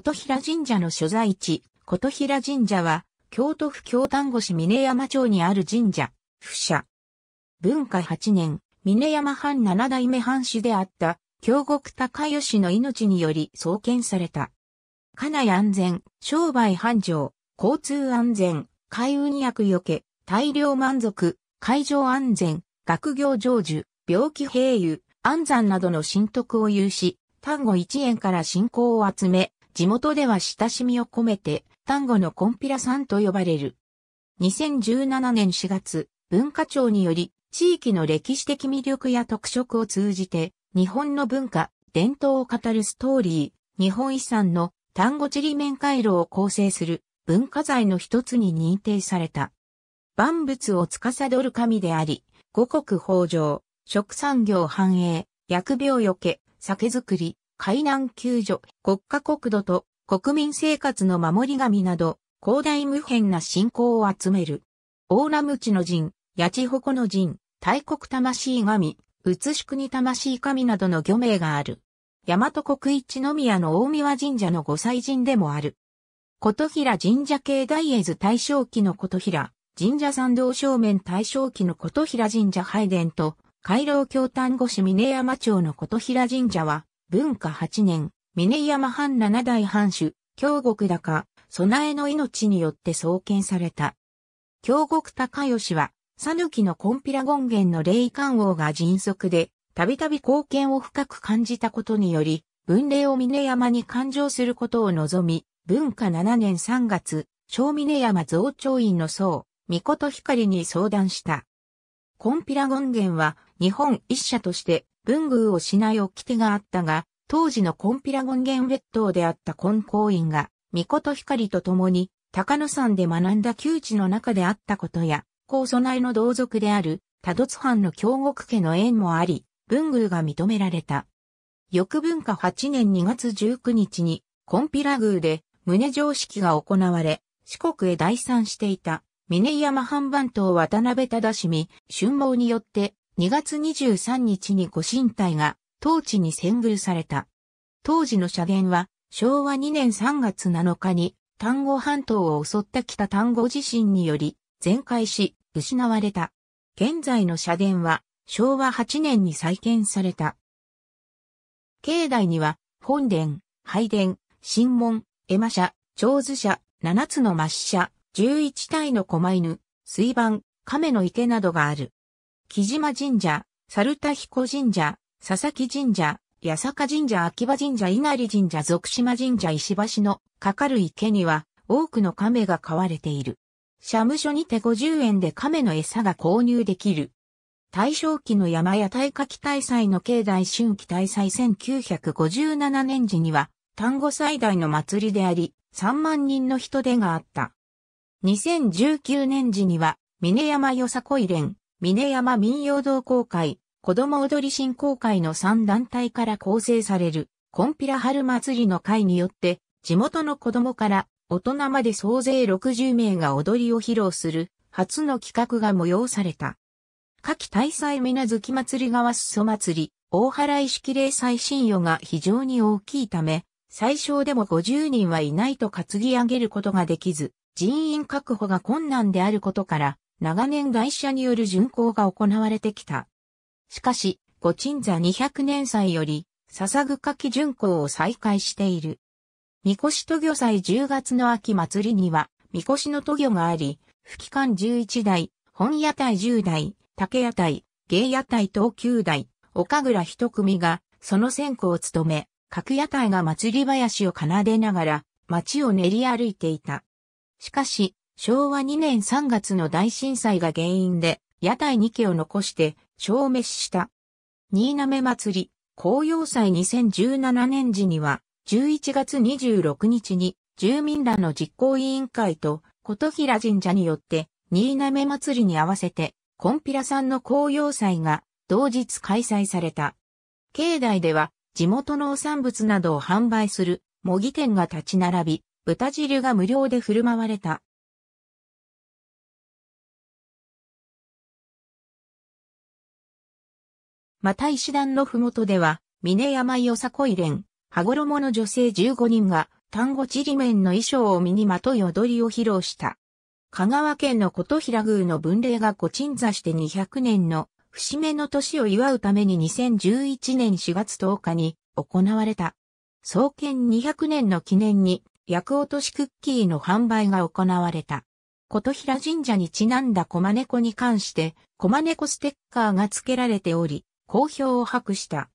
琴平神社の所在地、琴平神社は、京都府京丹後市峰山町にある神社、府社。文化8年、峰山藩七代目藩主であった、京極高吉の命により創建された。家内安全、商売繁盛、交通安全、海運薬よけ、大量満足、海上安全、学業成就、病気併誘、安産などの神徳を有し、丹後一円から信仰を集め、地元では親しみを込めて、丹後のコンピラさんと呼ばれる。2017年4月、文化庁により、地域の歴史的魅力や特色を通じて、日本の文化、伝統を語るストーリー、日本遺産の丹後地理面回路を構成する文化財の一つに認定された。万物を司る神であり、五穀豊穣、食産業繁栄、薬病よけ、酒造り、海難救助、国家国土と国民生活の守り神など、広大無辺な信仰を集める。大ラムチの神、八千穂の神、大国魂神、美しくに魂神などの御名がある。大和国一宮の大宮神社の御祭神でもある。琴平神社系大絵図大正期の琴平、神社参道正面大正期の琴平神社拝殿と、回廊京丹後市峰山町の琴平神社は、文化8年、峰山藩七代藩主、京極高、備えの命によって創建された。京極高義は、讃岐のコンピラ権現の霊官王が迅速で、たびたび貢献を深く感じたことにより、文霊を峰山に勘定することを望み、文化7年3月、小峰山増長院の僧、御事光に相談した。コンピラ権現は日本一社として文具をしない掟があったが、当時のコンピラ権現列島であった根公院が、御事光と共に高野山で学んだ旧地の中であったことや、高祖内の同族である多度津藩の京極家の縁もあり、文具が認められた。翌文化8年2月19日に、コンピラ宮で、宗常式が行われ、四国へ代参していた。峰山半番島渡辺忠史、春望によって、2月23日にご神体が、当地に遷宮された。当時の社殿は、昭和2年3月7日に、丹後半島を襲った北丹後地震により、全壊し、失われた。現在の社殿は、昭和8年に再建された。境内には、本殿、拝殿、神門、絵馬社、長寿社、七つの抹社、11体の狛犬、水盤、亀の池などがある。木島神社、猿田彦神社、佐々木神社、八坂神社、秋葉神社、稲荷神社、俗島神社、石橋のかかる池には多くの亀が飼われている。社務所にて50円で亀の餌が購入できる。大正期の山屋大火器大祭の境内春季大祭1957年時には、単語最大の祭りであり、3万人の人出があった。2019年時には、峰山よさこい連、峰山民謡同好会、子供踊り振興会の3団体から構成される、コンピラ春祭りの会によって、地元の子供から大人まで総勢60名が踊りを披露する、初の企画が催された。夏季大祭ず月祭り川裾祭り、大原石識麗祭神予が非常に大きいため、最小でも50人はいないと担ぎ上げることができず、人員確保が困難であることから、長年外車による巡行が行われてきた。しかし、御鎮座200年祭より、笹ぐかき巡行を再開している。みこし御祭10月の秋祭りには、みこしの渡御があり、吹き管11台、本屋台10台、竹屋台、芸屋台等9台、岡倉一組が、その先行を務め、各屋台が祭り林を奏でながら、町を練り歩いていた。しかし、昭和2年3月の大震災が原因で、屋台2基を残して消滅した。新滑祭り、紅葉祭2017年時には、11月26日に、住民らの実行委員会と、琴平神社によって、新滑祭りに合わせて、コンピラさんの紅葉祭が、同日開催された。境内では、地元農産物などを販売する模擬店が立ち並び、豚汁が無料で振る舞われた。また石段のふもとでは、峰山よさこい連、羽衣の女性15人が、丹後ちりめんの衣装を身にまとい踊りを披露した。香川県の琴平宮の文礼がご鎮座して200年の節目の年を祝うために2011年4月10日に行われた。創建200年の記念に薬落としクッキーの販売が行われた。琴平神社にちなんだ駒猫に関して、駒猫ステッカーが付けられており、好評を博した。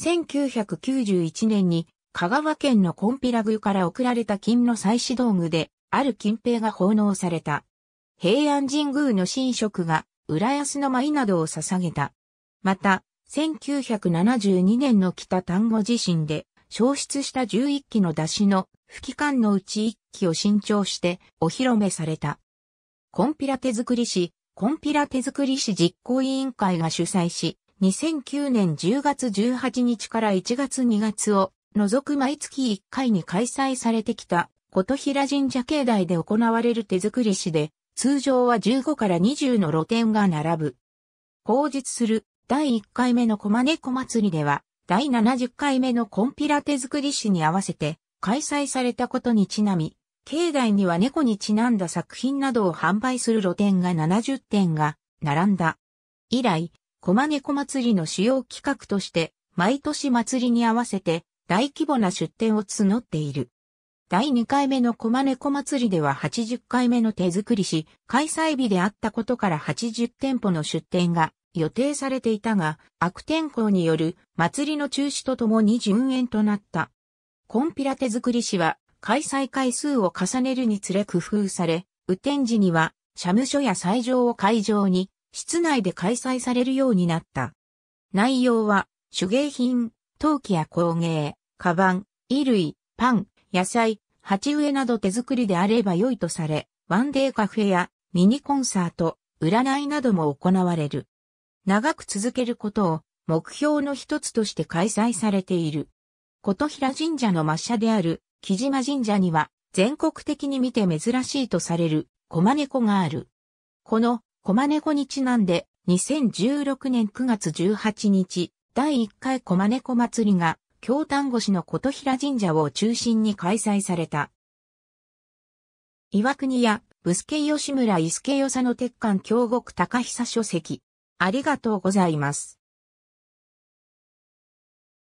1991年に、香川県のコンピラ宮から送られた金の祭祀道具で、ある金平が奉納された。平安神宮の神職が、浦安の舞などを捧げた。また、1972年の北丹後地震で、消失した11機の出しの吹き缶のうち1機を新調してお披露目された。コンピラ手作り市、コンピラ手作り市実行委員会が主催し、2009年10月18日から1月2月を除く毎月1回に開催されてきた琴平神社境内で行われる手作り市で、通常は15から20の露店が並ぶ。後日する第1回目の小金子祭りでは、第70回目のコンピラ手作り誌に合わせて開催されたことにちなみ、境内には猫にちなんだ作品などを販売する露店が70店が並んだ。以来、駒猫祭りの主要企画として、毎年祭りに合わせて大規模な出店を募っている。第2回目の駒猫祭りでは80回目の手作りし、開催日であったことから80店舗の出店が予定されていたが、悪天候による祭りの中止とともに順延となった。コンピラ手作り市は開催回数を重ねるにつれ工夫され、雨天時には、社務所や斎場を会場に、室内で開催されるようになった。内容は、手芸品、陶器や工芸、カバン、衣類、パン、野菜、鉢植えなど手作りであれば良いとされ、ワンデーカフェやミニコンサート、占いなども行われる。長く続けることを目標の一つとして開催されている。琴平神社の抹茶である木島神社には全国的に見て珍しいとされる駒猫がある。この駒猫にちなんで2016年9月18日第1回駒猫祭りが京丹後市の琴平神社を中心に開催された。岩国屋、ブスケ吉村伊助与佐の鉄管京極高久書籍。ありがとうございます。